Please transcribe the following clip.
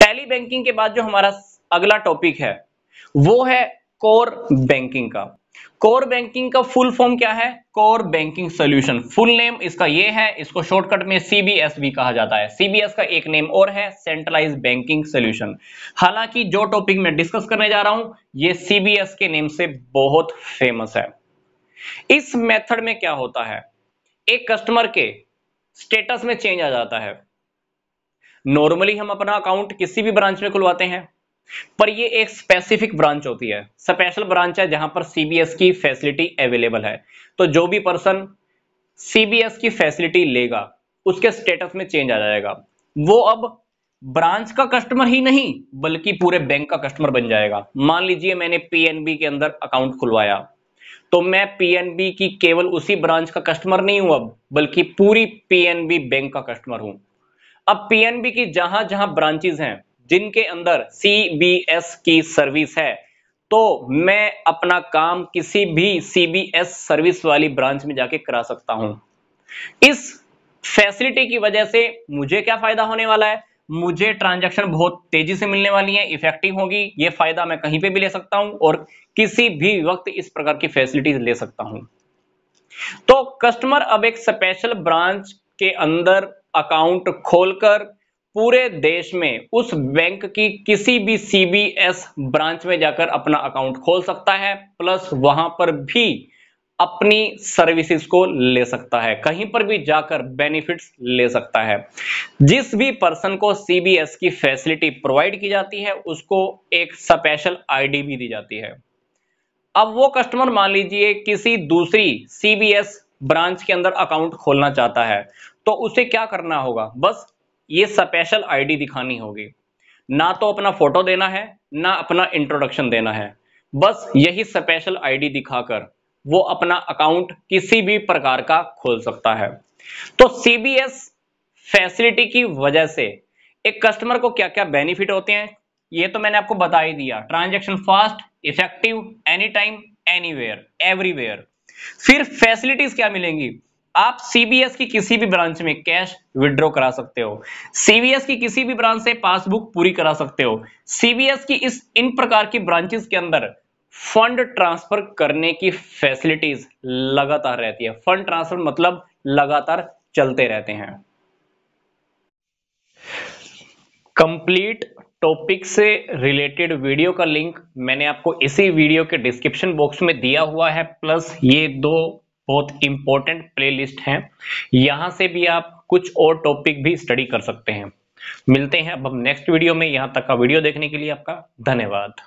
tele banking के बाद जो हमारा अगला टॉपिक है वो है कोर बैंकिंग का कोर बैंकिंग का फुल फॉर्म क्या है core banking solution full name इसका ये है इसको शॉर्टकट में सीबीएस भी कहा जाता है सीबीएस का एक नेम और है सेंट्रलाइज बैंकिंग सॉल्यूशन हालांकि जो टॉपिक मैं डिस्कस करने जा रहा हूं ये सीबीएस के नेम से बहुत फेमस है इस मेथड में क्या होता है एक कस्टमर के स्टेटस में चेंज आ जाता है नॉर्मली हम अपना अकाउंट किसी भी ब्रांच में खुलवाते हैं पर ये एक स्पेसिफिक ब्रांच होती है स्पेशल ब्रांच है जहां पर सीबीएस की फैसिलिटी अवेलेबल है तो जो भी पर्सन सीबीएस की फैसिलिटी लेगा उसके स्टेटस में चेंज आ जाएगा वो अब ब्रांच का कस्टमर ही नहीं बल्कि पूरे बैंक का कस्टमर बन जाएगा मान लीजिए मैंने पीएनबी के अंदर अकाउंट खुलवाया तो मैं पीएनबी की केवल उसी ब्रांच का कस्टमर नहीं हूं अब बल्कि पूरी पीएनबी बैंक का कस्टमर हूं अब पीएनबी की जहां जहां ब्रांचेज हैं जिनके अंदर सीबीएस की सर्विस है तो मैं अपना काम किसी भी सीबीएस सर्विस वाली ब्रांच में जाके करा सकता हूं इस फैसिलिटी की वजह से मुझे क्या फायदा होने वाला है मुझे ट्रांजैक्शन बहुत तेजी से मिलने वाली है इफेक्टिव होगी ये फायदा मैं कहीं पे भी ले सकता हूं और किसी भी वक्त इस प्रकार की फैसिलिटीज ले सकता हूं तो कस्टमर अब एक स्पेशल ब्रांच के अंदर अकाउंट खोलकर पूरे देश में उस बैंक की किसी भी सीबीएस ब्रांच में जाकर अपना अकाउंट खोल सकता है प्लस वहां पर भी अपनी सर्विसेज को ले सकता है कहीं पर भी जाकर बेनिफिट्स ले सकता है जिस भी पर्सन को सीबीएस की फैसिलिटी प्रोवाइड की जाती है उसको एक स्पेशल आईडी भी दी जाती है अब वो कस्टमर मान लीजिए किसी दूसरी सीबीएस ब्रांच के अंदर अकाउंट खोलना चाहता है तो उसे क्या करना होगा बस ये स्पेशल आईडी दिखानी होगी ना तो अपना फोटो देना है ना अपना इंट्रोडक्शन देना है बस यही स्पेशल आईडी दिखाकर वो अपना अकाउंट किसी भी प्रकार का खोल सकता है तो सीबीएस फैसिलिटी की वजह से एक कस्टमर को क्या क्या बेनिफिट होते हैं ये तो मैंने आपको बता ही दिया transaction fast effective any time where everywhere फिर फैसिलिटीज क्या मिलेंगी आप सीबीएस की किसी भी ब्रांच में कैश विड्रॉ करा सकते हो सीबीएस की किसी भी ब्रांच से पासबुक पूरी करा सकते हो सीबीएस की इस इन प्रकार की ब्रांचेस के अंदर फंड ट्रांसफर करने की फैसिलिटीज लगातार रहती है फंड ट्रांसफर मतलब लगातार चलते रहते हैं कंप्लीट टॉपिक से रिलेटेड वीडियो का लिंक मैंने आपको इसी वीडियो के डिस्क्रिप्शन बॉक्स में दिया हुआ है प्लस ये दो बहुत इंपॉर्टेंट प्लेलिस्ट हैं यहाँ से भी आप कुछ और टॉपिक भी स्टडी कर सकते हैं मिलते हैं अब हम नेक्स्ट वीडियो में यहाँ तक का वीडियो देखने के लिए आपका धन्यवाद